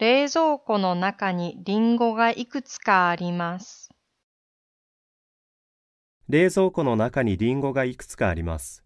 冷蔵庫の中にリンゴがいくつかあります。冷蔵庫の中にリンゴがいくつかあります。